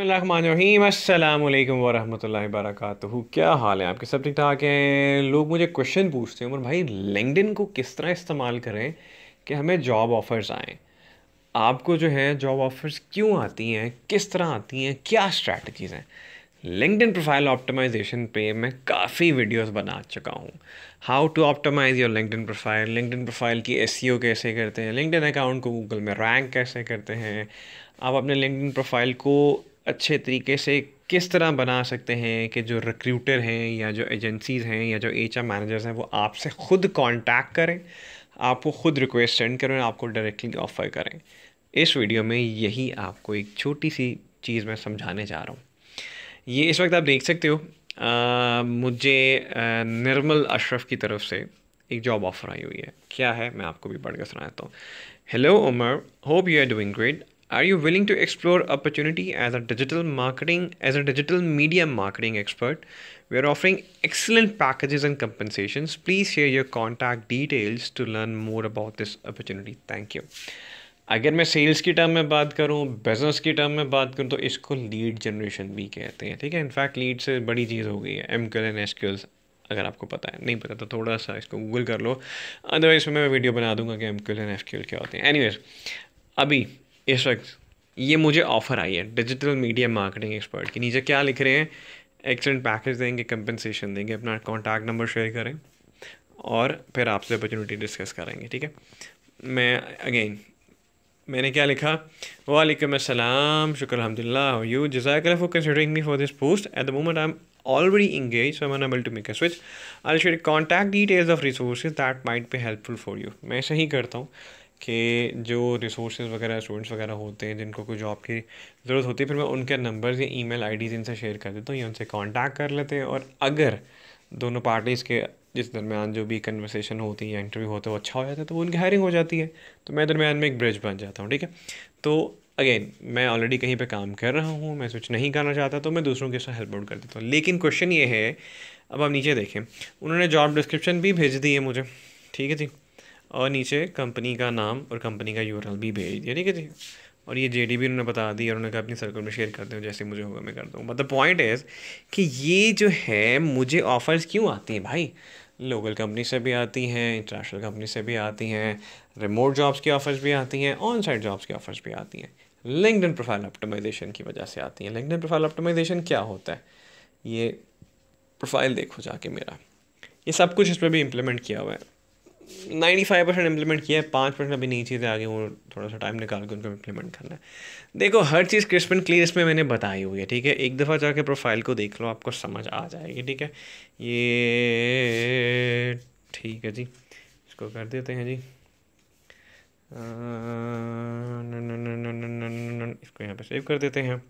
अल्लाम वरहमल वरक क्या हाल है आपके सब ठीक ठाक हैं लोग मुझे क्वेश्चन पूछते हैं उमर भाई लिंकडिन को किस तरह इस्तेमाल करें कि हमें जॉब ऑफ़र्स आएँ आपको जो है जॉब ऑफ़र्स क्यों आती हैं किस तरह आती हैं क्या स्ट्रैटीज़ हैं लिंकडिन प्रोफाइल ऑप्टिमाइजेशन पे मैं काफ़ी वीडियोस बना चुका हूँ how to optimise your LinkedIn profile LinkedIn profile की एस e कैसे करते हैं लिंकडिन अकाउंट को गूगल में रैंक कैसे करते हैं आप अपने लिंकडिन प्रोफाइल को अच्छे तरीके से किस तरह बना सकते हैं कि जो रिक्रूटर हैं या जो एजेंसीज़ हैं या जो एच मैनेजर्स हैं वो आपसे ख़ुद कांटेक्ट करें आपको ख़ुद रिक्वेस्ट सेंड करें आपको डायरेक्टली ऑफ़र करें इस वीडियो में यही आपको एक छोटी सी चीज़ मैं समझाने जा रहा हूँ ये इस वक्त आप देख सकते हो आ, मुझे निर्मल अशरफ की तरफ से एक जॉब ऑफ़र आई हुई है क्या है मैं आपको भी पढ़ कर सुनाता हूँ hello Umar hope you are doing great Are you willing to explore opportunity as a digital marketing as a digital media marketing expert? We are offering excellent packages and compensations. Please share your contact details to learn more about this opportunity. Thank you. अगर मैं sales की term में बात करूं business की term में बात करूं तो इसको लीड जनरेशन भी कहते हैं ठीक है इनफैक्ट लीड से बड़ी चीज़ हो गई है M QL and S QLs अगर आपको पता है नहीं पता तो थोड़ा सा इसको गूगल कर लो अदरवाइज मैं वीडियो बना दूंगा कि M QL and S QL क्या होते हैं एनी अभी इस वक्त ये मुझे ऑफ़र आई है डिजिटल मीडिया मार्केटिंग एक्सपर्ट के नीचे क्या लिख रहे हैं एक्सलेंट पैकेज देंगे कंपनसेशन देंगे अपना कॉन्टैक्ट नंबर शेयर करें और फिर आपसे अपॉर्चुनिटी डिस्कस करेंगे ठीक है मैं अगेन मैंने क्या लिखा वालेकुम अस्सलाम शुक्र अलहमदिल्ला हाउ यू जजाकल्ला for considering me for this post at the moment I am already engage so i'm unable to make a switch i'll share contact details of resources that might be helpful for you मैं सही ही करता हूँ के जो resource वगैरह students वगैरह होते हैं जिनको कोई जॉब की ज़रूरत होती है फिर मैं उनके नंबर्स या ईमेल आईडीज इनसे शेयर कर देता हूँ या उनसे कांटेक्ट कर लेते हैं और अगर दोनों पार्टीज़ के जिस दरमियान जो भी कन्वर्सेशन होती है या इंटरव्यू होता है वो अच्छा हो जाता है तो वो उनकी हायरिंग हो जाती है तो मैं दरमियान में एक ब्रिज बन जाता हूँ ठीक है तो अगेन मैं ऑलरेडी कहीं पे काम कर रहा हूँ मैं स्विच नहीं करना चाहता तो मैं दूसरों के साथ हेल्प आउट कर देता हूँ लेकिन क्वेश्चन ये है अब आप नीचे देखें उन्होंने जॉब डिस्क्रिप्शन भी भेज दी है मुझे ठीक है जी और नीचे कंपनी का नाम और कंपनी का यू भी भेज दिया ठीक है जी और ये जे डी भी उन्होंने बता दी और उन्होंने कहा अपनी सर्कल में शेयर करते हो जैसे मुझे होगा मैं कर दूँ बट द पॉइंट इज़ कि ये जो है मुझे ऑफ़र्स क्यों आती हैं भाई लोकल कंपनी से भी आती हैं इंटरनेशनल कंपनी से भी आती हैं रिमोट जॉब्स की ऑफ़र्स भी आती हैं ऑन साइड जॉब्स की ऑफ़र्स भी आती हैं लिंकड प्रोफाइल ऑप्टिमाइजेशन की वजह से आती हैं लिंकड प्रोफाइल ऑप्टिमाइजेशन क्या होता है ये प्रोफाइल देखो जाके मेरा ये सब कुछ इसमें भी इम्प्लीमेंट किया हुआ है नाइन्टी फाइव परसेंट इम्प्लीमेंट किया है पाँच परसेंट अभी नई चीज़ें आगे वो थोड़ा सा टाइम निकाल के उनको इम्प्लीमेंट करना है देखो हर चीज़ क्रिस्प एंड क्लियर इसमें मैंने बताई हुई है ठीक है एक दफ़ा जाके प्रोफाइल को देख लो आपको समझ आ जाएगी ठीक है ये ठीक है जी इसको कर देते हैं जी इसको यहाँ पे सेव कर देते हैं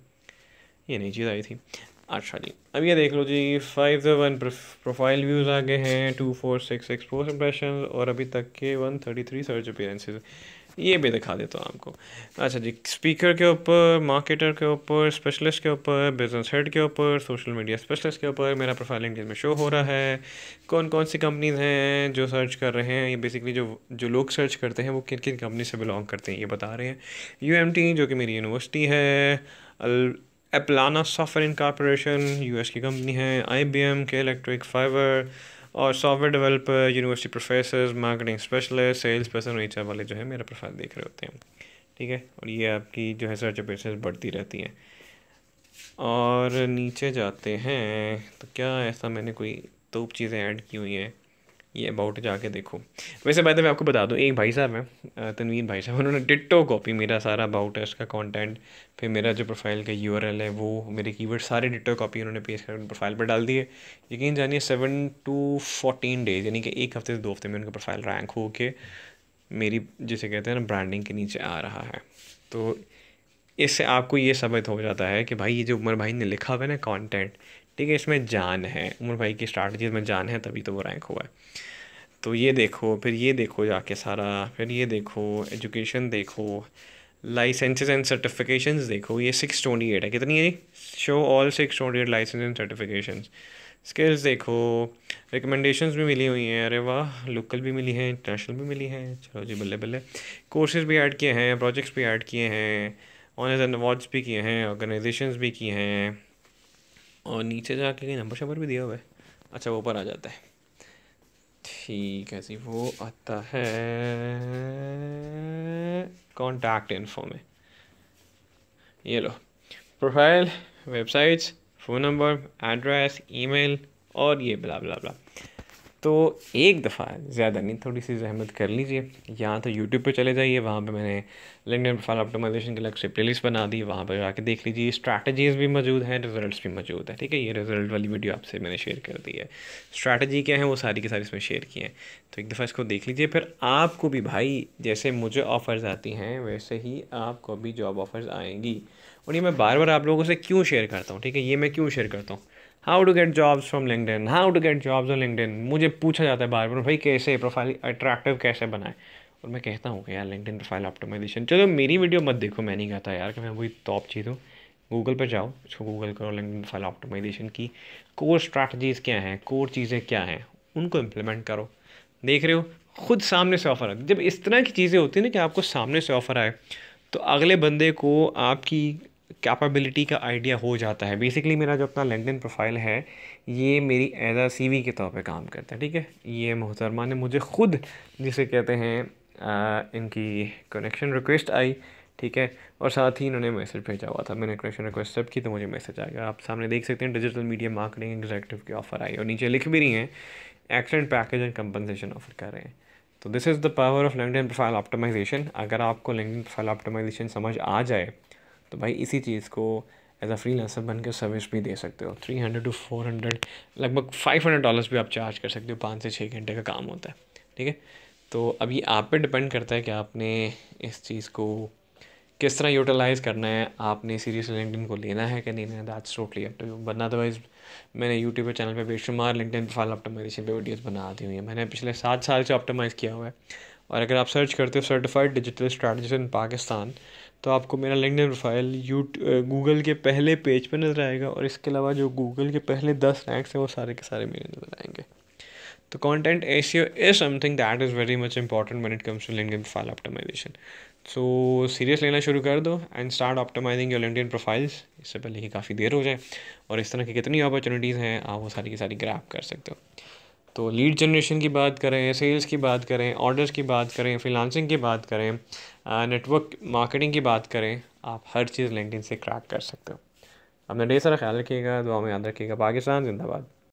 ये नई चीज़ आई थी अच्छा जी अब ये देख लो जी फाइव जो वन प्रोफाइल व्यूज़ आ गए हैं two four six six post impression और अभी तक के one thirty three search appearances ये भी दिखा देता हूँ आपको अच्छा जी स्पीकर के ऊपर मार्केटर के ऊपर स्पेशलिस्ट के ऊपर बिजनेस हेड के ऊपर सोशल मीडिया स्पेशलिस्ट के ऊपर मेरा प्रोफाइल इंडियन में शो हो रहा है कौन कौन सी कंपनीज हैं जो सर्च कर रहे हैं ये बेसिकली जो जो लोग सर्च करते हैं वो किन किन कंपनी से बिलोंग करते हैं ये बता रहे हैं यू जो कि मेरी यूनिवर्सिटी है एप्लाना सॉफ्टवेयर इनकारपोरेशन यूएस की कंपनी है आईबीएम के इलेक्ट्रिक फाइबर और software developer university professor marketing specialist sales person researcher वाले जो है मेरा प्रोफाइल देख रहे होते हैं ठीक है और ये आपकी जो है सर्च अपरेशन बढ़ती रहती हैं और नीचे जाते हैं तो क्या ऐसा मैंने कोई तो चीज़ें ऐड की हुई हैं ये अबाउट जाके देखो वैसे बाय द मैं आपको बता दूँ एक भाई साहब हैं तनवीर भाई साहब उन्होंने डिट्टो कॉपी मेरा सारा अबाउट है उसका कॉन्टेंट फिर मेरा जो प्रोफाइल का यू है वो मेरे कीवर्ड सारे डिट्टो कॉपी उन्होंने पेश कर प्रोफाइल पर डाल दिए यकीन जानिए सेवन टू फोर्टीन डेज यानी कि एक हफ्ते से दो हफ्ते में उनका प्रोफाइल रैंक हो के मेरी जिसे कहते हैं ना ब्रांडिंग के नीचे आ रहा है तो इससे आपको ये समझ हो जाता है कि भाई ये जो उमर भाई ने लिखा हुआ है ना कंटेंट ठीक है इसमें जान है उमर भाई की स्ट्रैटेजी में जान है तभी तो वो रैंक हुआ है तो ये देखो फिर ये देखो जाके सारा फिर ये देखो एजुकेशन देखो लाइसेंसेज एंड सर्टिफिकेशंस देखो ये सिक्स ट्वेंटी एट है कितनी है show all six twenty eight licence and certification skills देखो रिकमेंडेशंस भी मिली हुई हैं अरे वाह लोकल भी मिली हैं इंटरनेशनल भी मिली हैं चलो जी बल्ले बल्ले कोर्सेज भी ऐड किए हैं प्रोजेक्ट्स भी ऐड किए हैं ऑनर्स एंड अवार्ड्स भी किए हैं ऑर्गेनाइजेशन भी किए हैं और नीचे जाके कहीं नंबर शंबर भी दिया हुआ है अच्छा वो ऊपर आ जाता है ठीक है जी वो आता है कॉन्टैक्ट इन्फो में ये लो profile websites phone number address email और ये बला बला बला तो एक दफ़ा ज़्यादा नहीं थोड़ी सी जहमत कर लीजिए यहाँ तो यूट्यूब पे चले जाइए वहाँ पे मैंने लिंक प्रोफाइल ऑप्टिमाइजेशन के प्ले लिस्ट बना दी वहाँ पर जाके देख लीजिए स्ट्रैटेजीज़ भी मौजूद हैं रिजल्ट्स भी मौजूद है ठीक है ये रिजल्ट वाली वीडियो आपसे मैंने शेयर कर दी है स्ट्रैटेजी क्या है वो सारी की सारी इसमें शेयर की हैं तो एक दफ़ा इसको देख लीजिए फिर आपको भी भाई जैसे मुझे ऑफ़र्स आती हैं वैसे ही आपको भी जॉब ऑफ़र्स आएंगी और ये मैं बार बार आप लोगों से क्यों शेयर करता हूँ ठीक है ये मैं क्यों शेयर करता हूँ how to get jobs from LinkedIn how to get jobs on LinkedIn मुझे पूछा जाता है बार बार भाई कैसे प्रोफाइल अट्रैक्टिव कैसे बनाए और मैं कहता हूँ कि यार लिंकडिन प्रोफाइल ऑप्टिमाइजेशन चलो मेरी वीडियो मत देखो मैं नहीं कहता यार कि मैं वही टॉप चीज़ हूँ गूगल पर जाओ इसको गूगल करो लिंकडिन प्रोफाइल ऑप्टिमाइजेशन की कोर स्ट्रैटजीज़ क्या हैं कोर चीज़ें क्या हैं उनको इम्प्लीमेंट करो देख रहे हो खुद सामने से ऑफ़र आती जब इस तरह की चीज़ें होती हैं ना कि आपको सामने से ऑफ़र आए तो अगले बंदे को आपकी कैपेबिलिटी का आइडिया हो जाता है बेसिकली मेरा जो अपना लैंडलाइन प्रोफाइल है ये मेरी एज आ सी के तौर पे काम करता है ठीक है ये मोहतरमा ने मुझे ख़ुद जिसे कहते हैं आ, इनकी कनेक्शन रिक्वेस्ट आई ठीक है और साथ ही इन्होंने मैसेज भेजा हुआ था मैंने कनेक्शन रिक्वेस्ट सब की तो मुझे मैसेज आ गया आप सामने देख सकते हैं डिजिटल मीडिया मार्केटिंग एग्जैक्टिव की ऑफ़र आई और नीचे लिख भी रही हैं excellent package and compensation offer कर रहे हैं तो this is the power of LinkedIn profile optimization अगर आपको लिंक्डइन प्रोफाइल ऑप्टिमाइजेशन समझ आ जाए तो भाई इसी चीज़ को एज अ फ्री लेंसर बन के सर्विस भी दे सकते हो three hundred two four hundred लगभग फाइव हंड्रेड डॉलर्स भी आप चार्ज कर सकते हो पाँच से छः घंटे का काम होता है ठीक है तो अब ये आप पे डिपेंड करता है कि आपने इस चीज़ को किस तरह यूटिलाइज़ करना है आपने सीरियस लिंकडिन को लेना है कि नहीं लेना that's totally up to you वरना अदरवाइज मैंने यूट्यूब चैनल पर बेशुमार लिंकडिन प्रोफाइल ऑप्टिमाइजेशन पे वीडियोज़ बना दी हुई है मैंने पिछले सात साल से ऑप्टिमाइज़ किया हुआ है और अगर आप सर्च करते हो certified digital strategist in Pakistan तो आपको मेरा लिंक्डइन प्रोफाइल यू गूगल के पहले पेज पर नज़र आएगा और इसके अलावा जो गूगल के पहले दस रैंक्स हैं वो सारे के सारे मेरे नज़र आएंगे तो content SEO is something that is very much important when it comes to LinkedIn profile optimization so serious लेना शुरू कर दो and start optimizing your LinkedIn profiles इससे पहले ही काफ़ी देर हो जाए और इस तरह की कितनी अपॉर्चुनिटीज़ हैं आप वो सारी की सारी ग्रैप कर सकते हो तो लीड जनरेशन की बात करें सेल्स की बात करें ऑर्डर्स की बात करें फ्रीलांसिंग की बात करें नेटवर्क uh, मार्केटिंग की बात करें आप हर चीज़ लिंकिन से क्रैक कर सकते हो अपना ढेर सारा ख्याल रखिएगा दुआ में याद रखिएगा पाकिस्तान जिंदाबाद